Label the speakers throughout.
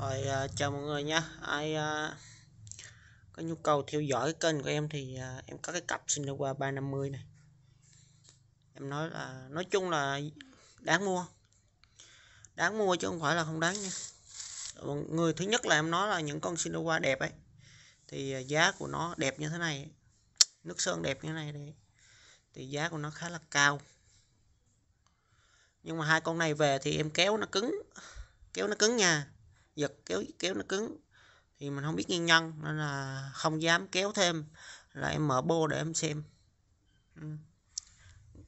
Speaker 1: rồi à, chào mọi người nha ai à, có nhu cầu theo dõi kênh của em thì à, em có cái cặp Sinowa 350 này em nói là nói chung là đáng mua đáng mua chứ không phải là không đáng nha người thứ nhất là em nói là những con Sinowa đẹp ấy thì à, giá của nó đẹp như thế này nước sơn đẹp như thế này đấy thì giá của nó khá là cao nhưng mà hai con này về thì em kéo nó cứng kéo nó cứng nha giật kéo kéo nó cứng thì mình không biết nguyên nhân nên là không dám kéo thêm là em mở bô để em xem ừ.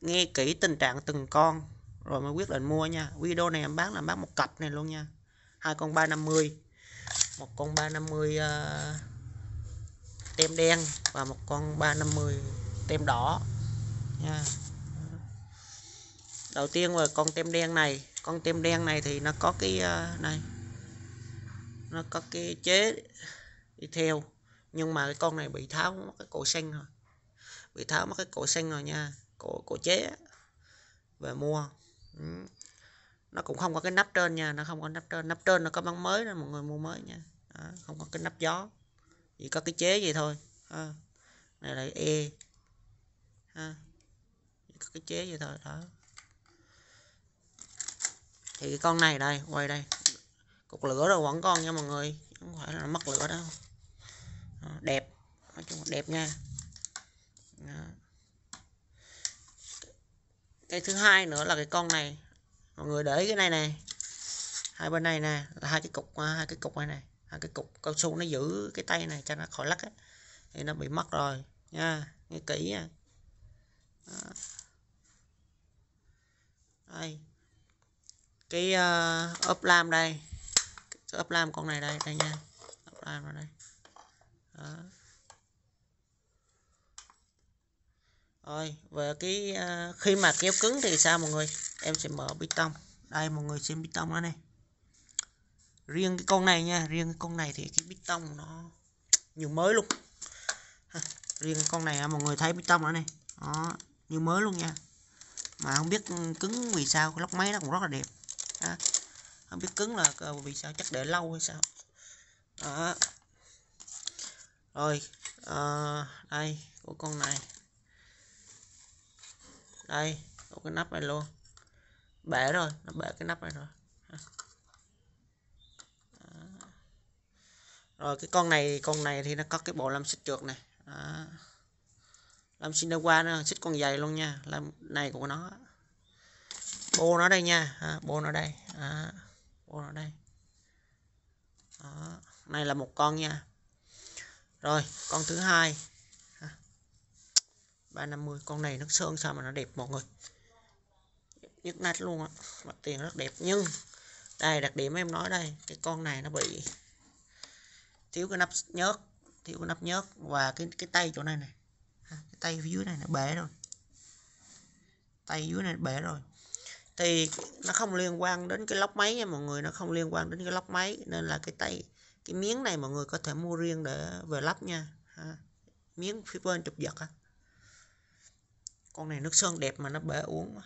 Speaker 1: nghe kỹ tình trạng từng con rồi mới quyết định mua nha video này em bán là bán một cặp này luôn nha hai con 350 một con 350 uh, ờ, tem đen và một con 350 tem đỏ nha đầu tiên là con tem đen này con tem đen này thì nó có cái uh, này nó có cái chế đi theo nhưng mà cái con này bị tháo mất cái cổ xanh rồi bị tháo mất cái cổ xanh rồi nha cổ cổ chế về mua ừ. nó cũng không có cái nắp trên nha nó không có nắp trên nắp trên nó có băng mới nên mọi người mua mới nha Đó, không có cái nắp gió chỉ có cái chế vậy thôi à. này là e ha chỉ có cái chế vậy thôi đó thì cái con này đây quay đây cục lửa rồi vẫn còn nha mọi người không phải là mất lửa đâu ờ, đẹp nói chung là đẹp nha đó. cái thứ hai nữa là cái con này mọi người để cái này này hai bên này nè là hai cái cục à, hai cái cục này này hai cái cục cao su nó giữ cái tay này cho nó khỏi lắc ấy. thì nó bị mất rồi nha nghe kỹ nha đây cái uh, ốp lam đây sẽ upline con này đây đây nha upline vào đây đó. rồi về cái uh, khi mà kéo cứng thì sao mọi người em sẽ mở bê tông đây mọi người xem bê tông đó này riêng cái con này nha riêng cái con này thì cái bê tông nó như mới luôn ha. riêng con này mọi người thấy bê tông đó này nó như mới luôn nha mà không biết cứng vì sao lóc máy nó cũng rất là đẹp không biết cứng là vì sao chắc để lâu hay sao đó rồi à, đây của con này đây của cái nắp này luôn bể rồi nó bể cái nắp này rồi đó. rồi cái con này con này thì nó có cái bộ làm xích trượt này đó. làm xin qua nó xích con dày luôn nha làm này của nó bô nó đây nha bô nó đây à vô ở đây đó này là một con nha rồi con thứ hai 350 con này nó sơn sao mà nó đẹp mọi người nhức nách luôn á mặt tiền rất đẹp nhưng đây đặc điểm em nói đây cái con này nó bị thiếu cái nắp nhớt thiếu cái nắp nhớt và cái cái tay chỗ này này cái tay phía dưới này nó bể rồi tay dưới này bể rồi thì nó không liên quan đến cái lốc máy nha mọi người nó không liên quan đến cái lốc máy nên là cái tay cái miếng này mọi người có thể mua riêng để về lắp nha ha. miếng phía bên chụp giật á con này nước sơn đẹp mà nó bể uống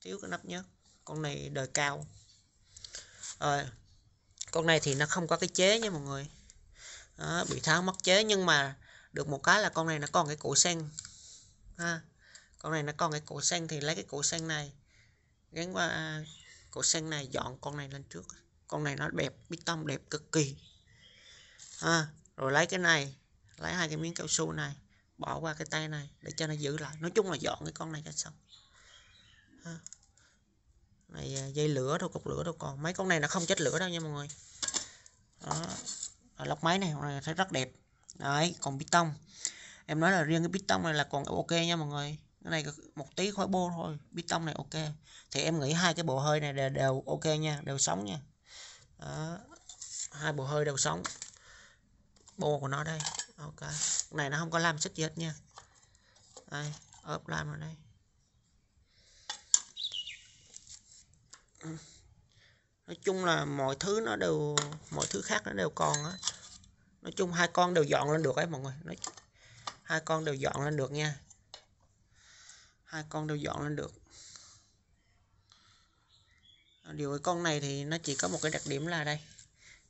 Speaker 1: thiếu cái nắp nhớt con này đời cao rồi con này thì nó không có cái chế nha mọi người Đó, bị tháo mất chế nhưng mà được một cái là con này nó còn cái cổ sen ha con này nó còn cái cổ xanh thì lấy cái cổ xanh này gắn qua à, cổ xanh này dọn con này lên trước con này nó đẹp bê tông đẹp cực kỳ à, rồi lấy cái này lấy hai cái miếng cao su này bỏ qua cái tay này để cho nó giữ lại nói chung là dọn cái con này cho xong à. này à, dây lửa đâu cục lửa đâu còn mấy con này nó không chết lửa đâu nha mọi người đó à, lọc máy này con này thấy rất đẹp đấy còn bê tông em nói là riêng cái bê tông này là còn ok nha mọi người cái này một tí khói bô thôi bê tông này ok thì em nghĩ hai cái bộ hơi này đều, đều ok nha đều sống nha Đó. hai bộ hơi đều sống bô của nó đây ok cái này nó không có làm xích gì hết nha đây ốp làm rồi đây nói chung là mọi thứ nó đều mọi thứ khác nó đều còn á nói chung hai con đều dọn lên được ấy mọi người nói hai con đều dọn lên được nha hai con đều dọn lên được điều với con này thì nó chỉ có một cái đặc điểm là đây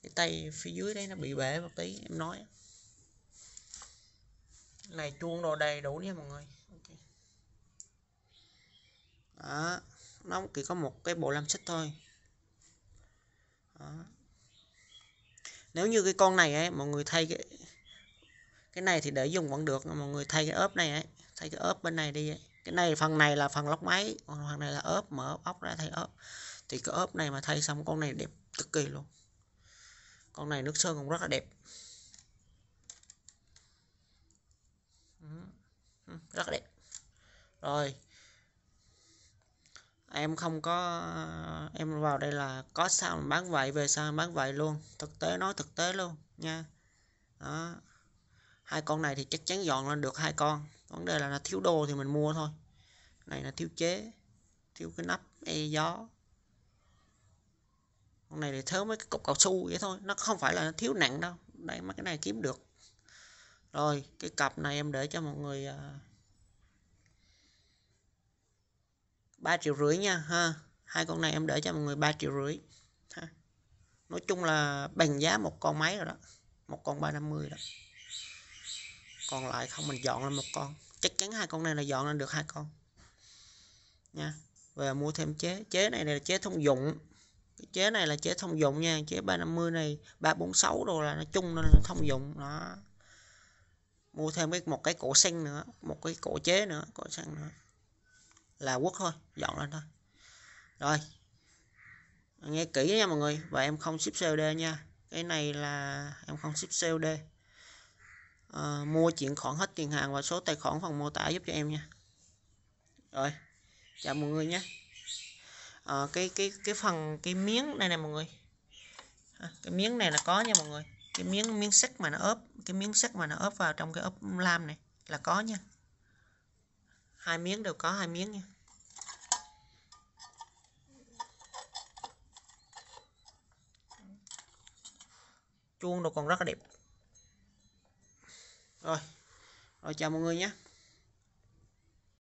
Speaker 1: cái tay phía dưới đây nó bị bể một tí em nói này chuông đồ đầy đủ nha mọi người đó nó chỉ có một cái bộ làm xích thôi đó. nếu như cái con này ấy mọi người thay cái cái này thì để dùng vẫn được mọi người thay cái ốp này ấy thay cái ốp bên này đi ấy cái này phần này là phần lóc máy còn phần này là ốp mở ốc ra thay ốp thì cái ốp này mà thay xong con này đẹp cực kỳ luôn con này nước sơn cũng rất là đẹp ừ, rất đẹp rồi em không có em vào đây là có sao bán vậy về sao bán vậy luôn thực tế nói thực tế luôn nha đó hai con này thì chắc chắn dọn lên được hai con vấn đề là nó thiếu đồ thì mình mua thôi này là thiếu chế thiếu cái nắp e gió con này thì thiếu mấy cái cục cao su vậy thôi nó không phải là nó thiếu nặng đâu đây mấy cái này kiếm được rồi cái cặp này em để cho mọi người à, ba triệu rưỡi nha ha hai con này em để cho mọi người ba triệu rưỡi ha. nói chung là bằng giá một con máy rồi đó một con ba năm mươi đó còn lại không mình dọn lên một con chắc chắn hai con này là dọn lên được hai con nha về mua thêm chế chế này là chế thông dụng chế này là chế thông dụng nha chế 350 này 346 đồ là nó chung nên là thông dụng đó mua thêm cái một cái cổ sen nữa một cái cổ chế nữa cổ sen nữa là quốc thôi dọn lên thôi rồi nghe kỹ nha mọi người và em không ship COD nha cái này là em không ship COD uh, mua chuyển khoản hết tiền hàng và số tài khoản phần mô tả giúp cho em nha rồi chào mọi người nhé à, cái cái cái phần cái miếng này nè mọi người à, cái miếng này là có nha mọi người cái miếng miếng sắt mà nó ốp cái miếng sắt mà nó ốp vào trong cái ốp lam này là có nha hai miếng đều có hai miếng nha chuông đồ còn rất là đẹp rồi rồi chào mọi người nhé